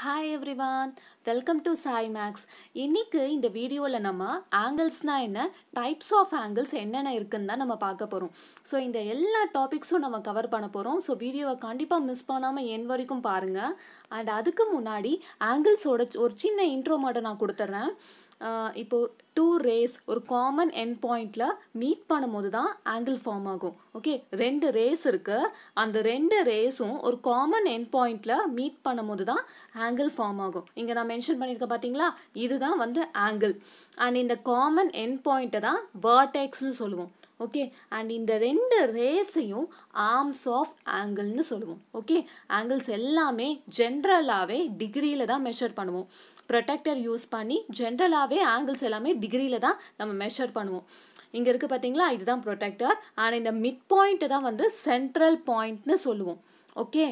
hi everyone welcome to Sai maths இன்றைக்கு இந்த வீடியோவில் நம்ம ஆங்கிள்ஸ்னால் என்ன டைப்ஸ் ஆஃப் ஆங்கிள்ஸ் என்னென்ன இருக்குன்னு தான் நம்ம பார்க்க போகிறோம் ஸோ இந்த எல்லா டாபிக்ஸும் நம்ம கவர் பண்ண போகிறோம் ஸோ வீடியோவை கண்டிப்பாக மிஸ் பண்ணாமல் என் வரைக்கும் பாருங்கள் அண்ட் அதுக்கு முன்னாடி ஆங்கிள்ஸோட ஒரு சின்ன இன்ட்ரோ மட்டும் நான் கொடுத்துட்றேன் இப்போது டூ ரேஸ் ஒரு காமன் என் பாயிண்டில் மீட் பண்ணும்போது தான் ஆங்கிள் ஃபார்ம் ஆகும் ஓகே ரெண்டு ரேஸ் இருக்குது அந்த ரெண்டு ரேஸும் ஒரு காமன் என் பாயிண்டில் மீட் பண்ணும்போது தான் ஆங்கிள் ஃபார்ம் ஆகும் இங்கே நான் மென்ஷன் பண்ணியிருக்கேன் பார்த்தீங்களா இதுதான் வந்து ஆங்கிள் அண்ட் இந்த காமன் என் பாயிண்ட்டை தான் வேர்டெக்ஸ்னு சொல்லுவோம் ஓகே அண்ட் இந்த ரெண்டு ரேஸையும் ஆர்ம்ஸ் ஆஃப் ஆங்கிள்னு சொல்லுவோம் ஓகே ஆங்கிள்ஸ் எல்லாமே ஜென்ரலாகவே டிகிரியில் தான் மெஷர் பண்ணுவோம் ப்ரொடெக்டர் யூஸ் பண்ணி ஜென்ரலாகவே ஆங்கிள்ஸ் எல்லாமே டிகிரியில் தான் நம்ம மெஷர் பண்ணுவோம் இங்கே இருக்குது பார்த்தீங்களா இதுதான் ப்ரொடெக்டர் ஆனால் இந்த மிட் பாயிண்ட்டு தான் வந்து சென்ட்ரல் பாயிண்ட்னு சொல்லுவோம் ஓகே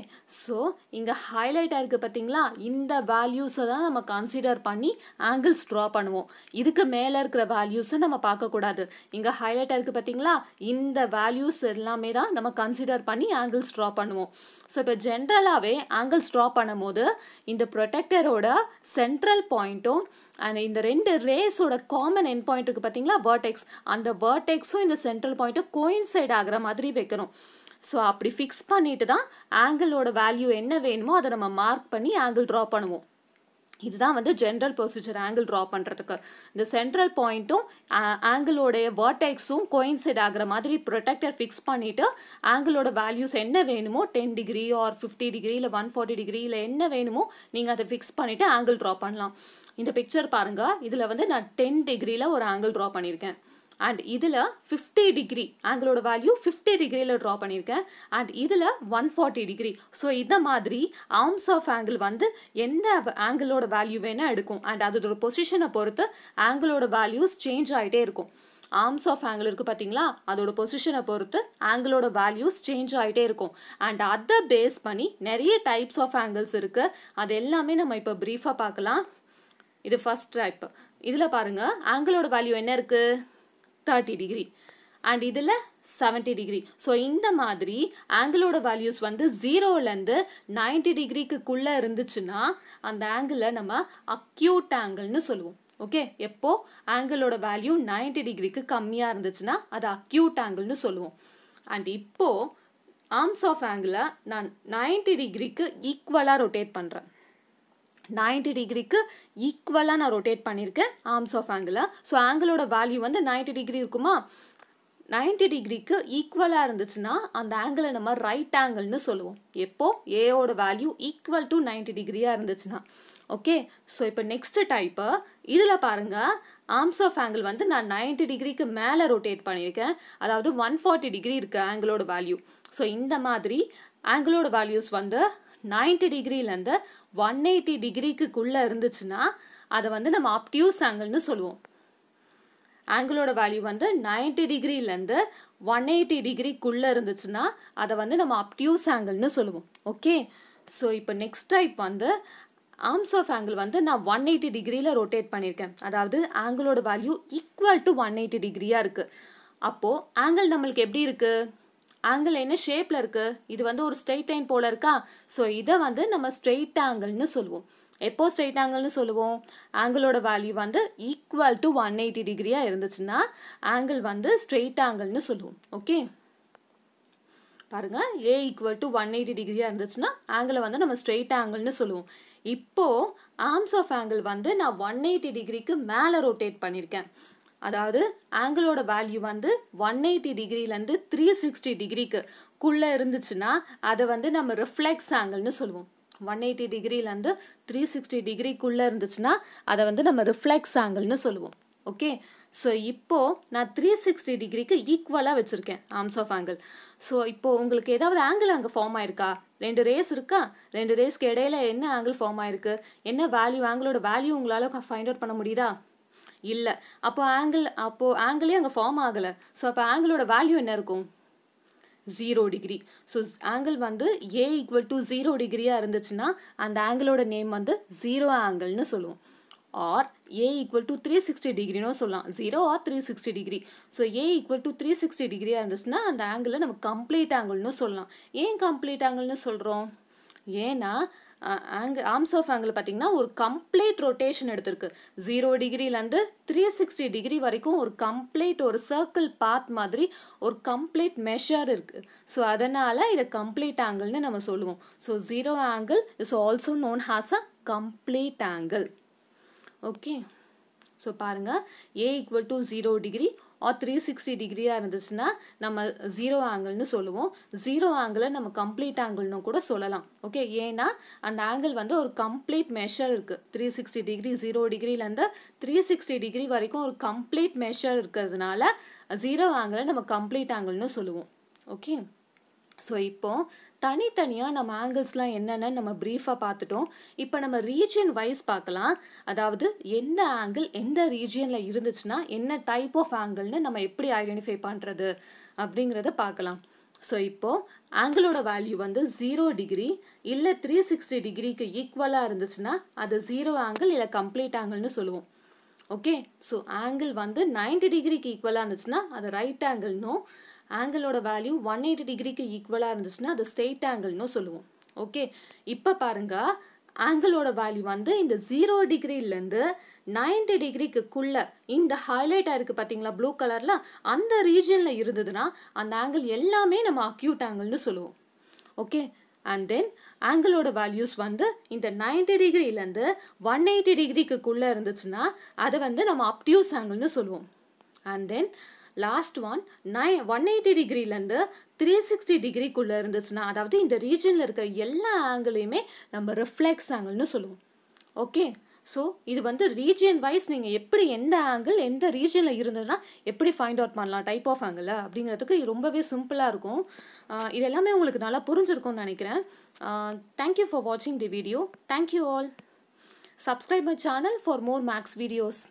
ஸோ இங்கே ஹைலைட் ஆகிருக்கு பார்த்தீங்களா இந்த வேல்யூஸை தான் நம்ம கன்சிடர் பண்ணி ஆங்கிள்ஸ் ட்ரா பண்ணுவோம் இதுக்கு மேலே இருக்கிற வேல்யூஸை நம்ம பார்க்கக்கூடாது இங்கே ஹைலைட் ஆகிருக்கு பார்த்தீங்களா இந்த வேல்யூஸ் எல்லாமே தான் நம்ம கன்சிடர் பண்ணி ஆங்கிள்ஸ் ட்ரா பண்ணுவோம் ஸோ இப்போ ஜென்ரலாகவே ஆங்கிள்ஸ் ட்ரா பண்ணும்போது இந்த ப்ரொடெக்டரோட சென்ட்ரல் பாயிண்ட்டும் அண்ட் இந்த ரெண்டு ரேஸோட காமன் என் பாயிண்ட் இருக்குது பார்த்தீங்களா வேர்டெக்ஸ் அந்த வேர்டெக்ஸும் இந்த சென்ட்ரல் பாயிண்ட்டும் கோயின்சைட் ஆகிற மாதிரி வைக்கணும் ஸோ அப்படி ஃபிக்ஸ் பண்ணிட்டு தான் ஆங்கிளோட வேல்யூ என்ன வேணுமோ அதை நம்ம மார்க் பண்ணி ஆங்கிள் ட்ரா பண்ணுவோம் இதுதான் வந்து ஜென்ரல் ப்ரொசீஜர் ஆங்கிள் ட்ரா பண்ணுறதுக்கு இந்த சென்ட்ரல் பாயிண்ட்டும் ஆங்கிளோடைய வாட்டெக்ஸும் கோயின்சைட் ஆகிற மாதிரி ப்ரொடெக்டர் ஃபிக்ஸ் பண்ணிவிட்டு ஆங்கிளோட வேல்யூஸ் என்ன வேணுமோ ten degree or fifty degree இல்லை ஒன் ஃபார்ட்டி டிகிரி இல்லை என்ன வேணுமோ நீங்கள் அதை ஃபிக்ஸ் பண்ணிவிட்டு ஆங்கிள் ட்ரா பண்ணலாம் இந்த பிக்சர் பாருங்கள் இதில் வந்து நான் டென் டிகிரியில் ஒரு ஆங்கிள் ட்ரா பண்ணியிருக்கேன் அண்ட் இதில் ஃபிஃப்டி டிகிரி ஆங்கிளோட வேல்யூ ஃபிஃப்டி டிகிரியில் ட்ரா பண்ணியிருக்கேன் அண்ட் இதில் ஒன் ஃபார்ட்டி டிகிரி ஸோ இந்த மாதிரி ஆர்ம்ஸ் ஆஃப் ஆங்கிள் வந்து எந்த ஆங்கிளோட வேல்யூ வேணால் எடுக்கும் அண்ட் அதோட பொசிஷனை பொறுத்து ஆங்கிளோட வேல்யூஸ் சேஞ்ச் ஆகிட்டே இருக்கும் ஆர்ம்ஸ் ஆஃப் ஆங்கிள் இருக்குது பார்த்தீங்களா அதோட பொசிஷனை பொறுத்து ஆங்கிளோட வேல்யூஸ் சேஞ்ச் ஆகிட்டே இருக்கும் அண்ட் அதை பேஸ் பண்ணி நிறைய டைப்ஸ் ஆஃப் ஆங்கிள்ஸ் இருக்குது அது எல்லாமே நம்ம இப்போ ப்ரீஃபாக பார்க்கலாம் இது ஃபஸ்ட் டைப் இதில் பாருங்கள் ஆங்கிளோட வேல்யூ என்ன இருக்குது தேர்ட்டி டிகிரி அண்ட் இதில் செவன்ட்டி டிகிரி ஸோ இந்த மாதிரி ஆங்கிளோட வேல்யூஸ் வந்து ஜீரோலேருந்து நைன்டி டிகிரிக்குள்ளே இருந்துச்சுன்னா அந்த ஆங்கிளை நம்ம அக்யூட் ஆங்கிள்னு சொல்லுவோம் ஓகே எப்போ ஆங்கிளோட வேல்யூ நைன்டி டிகிரிக்கு கம்மியாக இருந்துச்சுன்னா அது அக்யூட் ஆங்கிள்னு சொல்லுவோம் அண்ட் இப்போது ஆர்ம்ஸ் ஆஃப் ஆங்கிளை நான் நைன்டி டிகிரிக்கு ஈக்குவலாக ரொட்டேட் பண்ணுறேன் நைன்டி டிகிரிக்கு ஈக்குவலாக நான் ரொட்டேட் பண்ணியிருக்கேன் ஆர்ம்ஸ் ஆஃப் ஆங்கிளை ஸோ ஆங்கிளோட வேல்யூ வந்து நைன்டி டிகிரி இருக்குமா நைன்டி டிகிரிக்கு ஈக்குவலாக இருந்துச்சுன்னா அந்த ஆங்கிளை நம்ம ரைட் ஆங்கிள்னு சொல்லுவோம் எப்போ ஏவோட வேல்யூ ஈக்குவல் டு நைன்டி டிகிரியாக இருந்துச்சுன்னா ஓகே ஸோ இப்போ நெக்ஸ்ட் டைப்பு இதில் பாருங்கள் ஆர்ம்ஸ் ஆஃப் ஆங்கிள் வந்து நான் நைன்டி டிகிரிக்கு மேலே ரொட்டேட் பண்ணியிருக்கேன் அதாவது ஒன் ஃபார்ட்டி டிகிரி இருக்குது ஆங்கிளோட வேல்யூ ஸோ இந்த மாதிரி ஆங்கிளோட வேல்யூஸ் வந்து நைன்டி டிகிரிலேருந்து ஒன் எயிட்டி டிகிரிக்குள்ளே இருந்துச்சுன்னா அதை வந்து நம்ம அப்டியூஸ் ஆங்கிள்னு சொல்லுவோம் ஆங்கிளோட வேல்யூ வந்து நைன்டி டிகிரியிலேருந்து ஒன் எயிட்டி டிகிரிக்குள்ளே இருந்துச்சுன்னா அதை வந்து நம்ம அப்டியூஸ் ஆங்கிள்னு சொல்லுவோம் ஓகே ஸோ இப்போ நெக்ஸ்ட் டைப் வந்து ஆர்ம்ஸ் ஆஃப் ஆங்கிள் வந்து நான் ஒன் எயிட்டி டிகிரியில் ரொட்டேட் பண்ணியிருக்கேன் அதாவது ஆங்கிளோட value equal to one eighty டிகிரியாக இருக்குது அப்போது ஆங்கிள் நம்மளுக்கு எப்படி இருக்குது ஆங்கிள் என்ன ஷேப்பில் இருக்குது இது வந்து ஒரு ஸ்ட்ரெயிட் லைன் போல் இருக்கா ஸோ இதை வந்து நம்ம ஸ்ட்ரெயிட் ஆங்கிள்னு சொல்லுவோம் எப்போ ஸ்ட்ரெயிட் ஆங்கிள்னு சொல்லுவோம் ஆங்கிளோட வேல்யூ வந்து ஈக்குவல் டு ஒன் எயிட்டி டிகிரியாக இருந்துச்சுன்னா ஆங்கிள் வந்து ஸ்ட்ரெயிட் ஆங்கிள்னு சொல்லுவோம் ஓகே பாருங்கள் A equal to one eighty டிகிரியாக இருந்துச்சுன்னா ஆங்கிளை வந்து நம்ம ஸ்ட்ரெயிட் ஆங்கிள்னு சொல்லுவோம் இப்போது ஆர்ம்ஸ் ஆஃப் ஆங்கிள் வந்து நான் ஒன் எயிட்டி டிகிரிக்கு மேலே ரொட்டேட் பண்ணியிருக்கேன் அதாவது ஆங்கிளோட வேல்யூ வந்து ஒன் எயிட்டி டிகிரிலேருந்து த்ரீ சிக்ஸ்டி டிகிரிக்கு குள்ளே இருந்துச்சுன்னா அதை வந்து நம்ம ரிஃப்ளெக்ஸ் ஆங்கிள்னு சொல்லுவோம் ஒன் எயிட்டி டிகிரிலேருந்து த்ரீ சிக்ஸ்டி டிகிரிக்குள்ளே இருந்துச்சுன்னா அதை வந்து நம்ம ரிஃப்ளெக்ஸ் ஆங்கிள்னு சொல்லுவோம் ஓகே ஸோ இப்போது நான் த்ரீ சிக்ஸ்டி டிகிரிக்கு ஈக்குவலாக வச்சுருக்கேன் ஆர்ம்ஸ் ஆஃப் ஆங்கிள் ஸோ இப்போது உங்களுக்கு ஏதாவது ஆங்கிள் அங்கே ஃபார்ம் ஆயிருக்கா ரெண்டு ரேஸ் இருக்கா ரெண்டு ரேஸ்க்கு இடையில என்ன ஆங்கிள் ஃபார்ம் ஆயிருக்கு என்ன வேல்யூ ஆங்கிளோட வேல்யூ உங்களால் ஃபைண்ட் அவுட் பண்ண முடியுதா இல்லை அப்போ ஆங்கிள் அப்போது ஆங்கிளே அங்கே ஃபார்ம் ஆகலை ஸோ அப்போ ஆங்கிளோட வேல்யூ என்ன இருக்கும் ஜீரோ டிகிரி ஸோ ஆங்கிள் வந்து ஏ ஈக்குவல் டு ஜீரோ டிகிரியாக இருந்துச்சுன்னா அந்த ஆங்கிளோட நேம் வந்து ஜீரோ ஆங்கிள்னு சொல்லுவோம் or A equal to three sixty டிகிரின்னு சொல்லலாம் zero or three sixty degree so A equal to three sixty டிகிரியாக இருந்துச்சுன்னா அந்த ஆங்கிளை நம்ம கம்ப்ளீட் ஆங்கிள்னு சொல்லலாம் ஏன் கம்ப்ளீட் ஆங்கிள்னு சொல்கிறோம் ஏன்னா ஆங்கிள் ஆர்ம்ஸ் ஆஃப் ஆங்கிள் பார்த்திங்கன்னா ஒரு கம்ப்ளீட் ரொட்டேஷன் எடுத்திருக்கு ஜீரோ டிகிரிலேருந்து த்ரீ சிக்ஸ்டி டிகிரி வரைக்கும் ஒரு கம்ப்ளீட் ஒரு சர்க்கிள் பாத் மாதிரி ஒரு கம்ப்ளீட் மெஷர் இருக்குது ஸோ அதனால் இதை கம்ப்ளீட் ஆங்கிள்னு நம்ம சொல்லுவோம் so zero angle is also known as a complete angle okay so பாருங்கள் A equal to zero degree or three sixty டிகிரியாக இருந்துச்சுன்னா நம்ம ஜீரோ ஆங்கிள்னு சொல்லுவோம் ஜீரோ ஆங்கிளை நம்ம கம்ப்ளீட் ஆங்கிள்னு கூட சொல்லலாம் ஓகே ஏன்னா அந்த ஆங்கிள் வந்து ஒரு கம்ப்ளீட் மெஷர் இருக்குது த்ரீ சிக்ஸ்டி டிகிரி ஜீரோ டிகிரிலேருந்து த்ரீ சிக்ஸ்டி டிகிரி வரைக்கும் ஒரு கம்ப்ளீட் மெஷர் இருக்கிறதுனால ஜீரோ ஆங்கிளை நம்ம கம்ப்ளீட் ஆங்கிள்னு சொல்லுவோம் ஓகே ஸோ இப்போ தனித்தனியாக நம்ம ஆங்கிள்ஸ்லாம் என்னென்னு நம்ம ப்ரீஃபாக பார்த்துட்டோம் இப்போ நம்ம ரீஜியன் வைஸ் பார்க்கலாம் அதாவது எந்த ஆங்கிள் எந்த ரீஜியனில் இருந்துச்சுன்னா என்ன டைப் ஆஃப் ஆங்கிள்னு நம்ம எப்படி ஐடென்டிஃபை பண்ணுறது அப்படிங்கிறத பார்க்கலாம் ஸோ இப்போது ஆங்கிளோட வேல்யூ வந்து ஜீரோ டிகிரி இல்லை த்ரீ சிக்ஸ்டி டிகிரிக்கு ஈக்குவலாக இருந்துச்சுன்னா அது ஜீரோ ஆங்கிள் இல்லை கம்ப்ளீட் ஆங்கிள்னு சொல்லுவோம் ஓகே ஸோ ஆங்கிள் வந்து நைன்டி டிகிரிக்கு ஈக்குவலாக இருந்துச்சுன்னா அது ரைட் ஆங்கிள்னும் ஆங்கிளோட வேல்யூ ஒன் எயிட்டி டிகிரிக்கு ஈக்குவலாக இருந்துச்சுன்னா அது ஸ்ட்ரெயிட் ஆங்கிள்னு சொல்லுவோம் ஓகே இப்போ பாருங்க ஆங்கிளோட வேல்யூ வந்து இந்த ஜீரோ டிகிரிலேருந்து நைன்டி டிகிரிக்குள்ளே இந்த ஹைலைட்டாக இருக்குது பார்த்தீங்களா ப்ளூ கலரில் அந்த ரீஜனில் இருந்ததுன்னா அந்த ஆங்கிள் எல்லாமே நம்ம அக்யூட் ஆங்கிள்னு சொல்லுவோம் ஓகே அண்ட் தென் ஆங்கிளோட வேல்யூஸ் வந்து இந்த நைன்டி டிகிரிலேருந்து ஒன் எயிட்டி டிகிரிக்குள்ளே இருந்துச்சுன்னா அதை வந்து நம்ம அப்டியூஸ் ஆங்கிள்னு சொல்லுவோம் and then last one nine one eighty டிகிரிலேருந்து த்ரீ சிக்ஸ்டி டிகிரிக்குள்ளே இருந்துச்சுன்னா அதாவது இந்த ரீஜனில் இருக்கிற எல்லா ஆங்கிளையுமே நம்ம ரிஃப்ளெக்ஸ் ஆங்கிள்னு சொல்லுவோம் ஓகே ஸோ இது வந்து ரீஜியன் வைஸ் நீங்கள் எப்படி எந்த ஆங்கிள் எந்த ரீஜனில் இருந்ததுன்னா எப்படி ஃபைண்ட் அவுட் பண்ணலாம் டைப் ஆஃப் ஆங்கிள் அப்படிங்கிறதுக்கு இது ரொம்பவே சிம்பிளாக இருக்கும் இது எல்லாமே உங்களுக்கு நல்லா புரிஞ்சிருக்கும்னு நினைக்கிறேன் தேங்க்யூ ஃபார் வாட்சிங் the video thank you all subscribe my channel for more maths videos